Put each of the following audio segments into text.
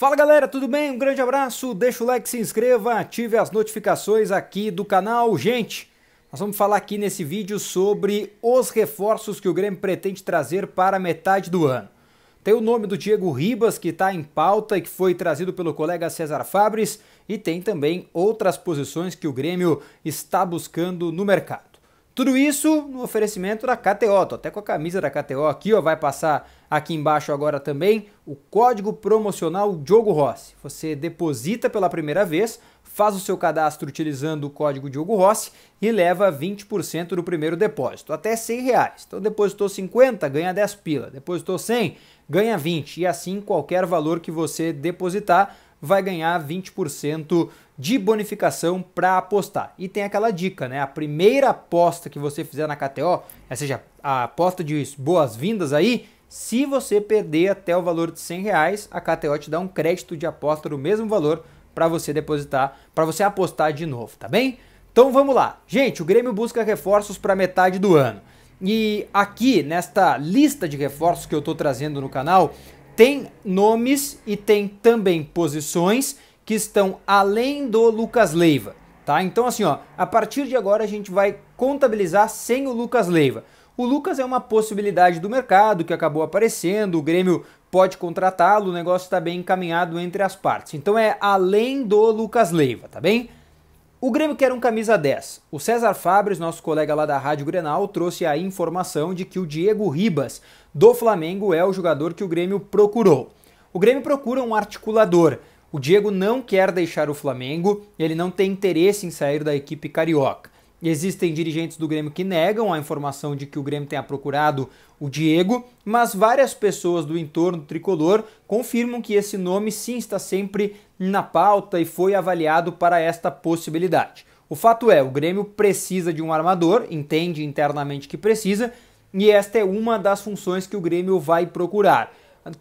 Fala galera, tudo bem? Um grande abraço, deixa o like, se inscreva, ative as notificações aqui do canal. Gente, nós vamos falar aqui nesse vídeo sobre os reforços que o Grêmio pretende trazer para metade do ano. Tem o nome do Diego Ribas, que está em pauta e que foi trazido pelo colega César Fabris e tem também outras posições que o Grêmio está buscando no mercado. Tudo isso no oferecimento da KTO. Tô até com a camisa da KTO aqui, ó. Vai passar aqui embaixo agora também o código promocional Diogo Rossi. Você deposita pela primeira vez, faz o seu cadastro utilizando o código Diogo Rossi e leva 20% do primeiro depósito, até 100 reais. Então depositou 50, ganha 10 pila. Depositou 100, ganha 20. E assim qualquer valor que você depositar vai ganhar 20% de bonificação para apostar. E tem aquela dica, né? A primeira aposta que você fizer na KTO, ou seja, a aposta de boas-vindas aí, se você perder até o valor de 100 reais, a KTO te dá um crédito de aposta do mesmo valor para você depositar, para você apostar de novo, tá bem? Então vamos lá. Gente, o Grêmio busca reforços para metade do ano. E aqui nesta lista de reforços que eu estou trazendo no canal, tem nomes e tem também posições que estão além do Lucas Leiva, tá? Então assim, ó, a partir de agora a gente vai contabilizar sem o Lucas Leiva. O Lucas é uma possibilidade do mercado que acabou aparecendo, o Grêmio pode contratá-lo, o negócio está bem encaminhado entre as partes. Então é além do Lucas Leiva, tá bem? O Grêmio quer um camisa 10. O César Fabres, nosso colega lá da Rádio Grenal, trouxe a informação de que o Diego Ribas, do Flamengo, é o jogador que o Grêmio procurou. O Grêmio procura um articulador. O Diego não quer deixar o Flamengo, ele não tem interesse em sair da equipe carioca. Existem dirigentes do Grêmio que negam a informação de que o Grêmio tenha procurado o Diego, mas várias pessoas do entorno tricolor confirmam que esse nome sim está sempre na pauta e foi avaliado para esta possibilidade. O fato é, o Grêmio precisa de um armador, entende internamente que precisa, e esta é uma das funções que o Grêmio vai procurar.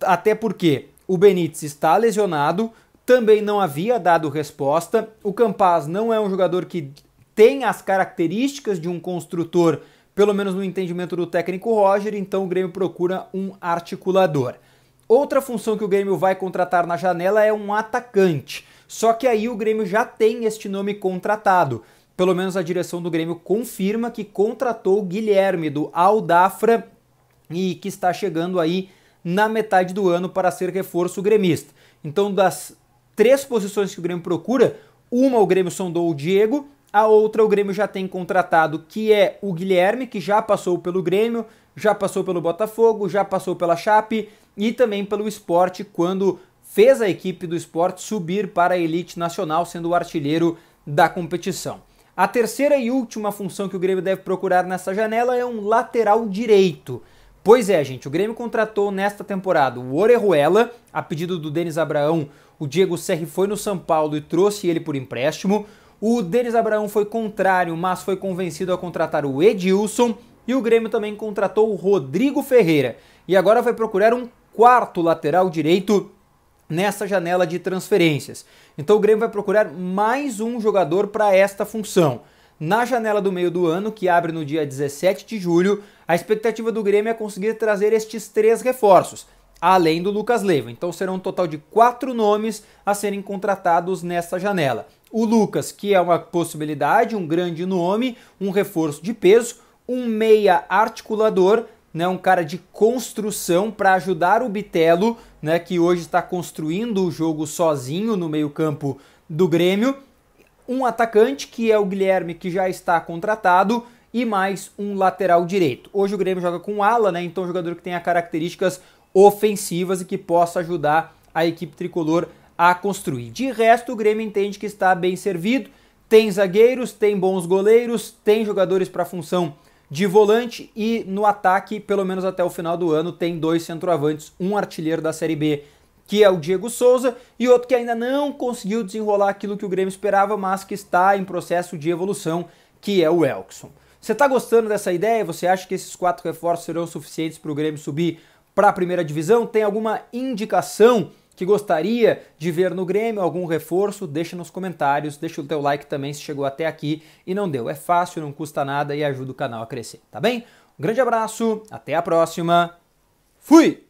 Até porque o Benítez está lesionado, também não havia dado resposta, o Campaz não é um jogador que tem as características de um construtor, pelo menos no entendimento do técnico Roger, então o Grêmio procura um articulador. Outra função que o Grêmio vai contratar na janela é um atacante. Só que aí o Grêmio já tem este nome contratado. Pelo menos a direção do Grêmio confirma que contratou o Guilherme do Aldafra e que está chegando aí na metade do ano para ser reforço gremista. Então, das três posições que o Grêmio procura, uma o Grêmio sondou o Diego, a outra o Grêmio já tem contratado, que é o Guilherme, que já passou pelo Grêmio, já passou pelo Botafogo, já passou pela Chape e também pelo Esporte, quando fez a equipe do Esporte subir para a elite nacional, sendo o artilheiro da competição. A terceira e última função que o Grêmio deve procurar nessa janela é um lateral direito. Pois é, gente, o Grêmio contratou nesta temporada o Orejuela, a pedido do Denis Abraão, o Diego Serri foi no São Paulo e trouxe ele por empréstimo. O Denis Abraão foi contrário, mas foi convencido a contratar o Edilson. E o Grêmio também contratou o Rodrigo Ferreira. E agora vai procurar um quarto lateral direito nessa janela de transferências. Então o Grêmio vai procurar mais um jogador para esta função. Na janela do meio do ano, que abre no dia 17 de julho, a expectativa do Grêmio é conseguir trazer estes três reforços, além do Lucas Leiva. Então serão um total de quatro nomes a serem contratados nessa janela. O Lucas, que é uma possibilidade, um grande nome, um reforço de peso, um meia articulador, né, um cara de construção para ajudar o Bitelo, né, que hoje está construindo o jogo sozinho no meio-campo do Grêmio. Um atacante, que é o Guilherme, que já está contratado, e mais um lateral direito. Hoje o Grêmio joga com ala, né, então um jogador que tenha características ofensivas e que possa ajudar a equipe tricolor a construir. De resto, o Grêmio entende que está bem servido, tem zagueiros, tem bons goleiros, tem jogadores para a função de volante e no ataque, pelo menos até o final do ano, tem dois centroavantes, um artilheiro da Série B, que é o Diego Souza, e outro que ainda não conseguiu desenrolar aquilo que o Grêmio esperava, mas que está em processo de evolução, que é o Elkson. Você está gostando dessa ideia? Você acha que esses quatro reforços serão suficientes para o Grêmio subir para a primeira divisão? Tem alguma indicação que gostaria de ver no Grêmio, algum reforço, deixa nos comentários, deixa o teu like também se chegou até aqui e não deu. É fácil, não custa nada e ajuda o canal a crescer, tá bem? Um grande abraço, até a próxima. Fui!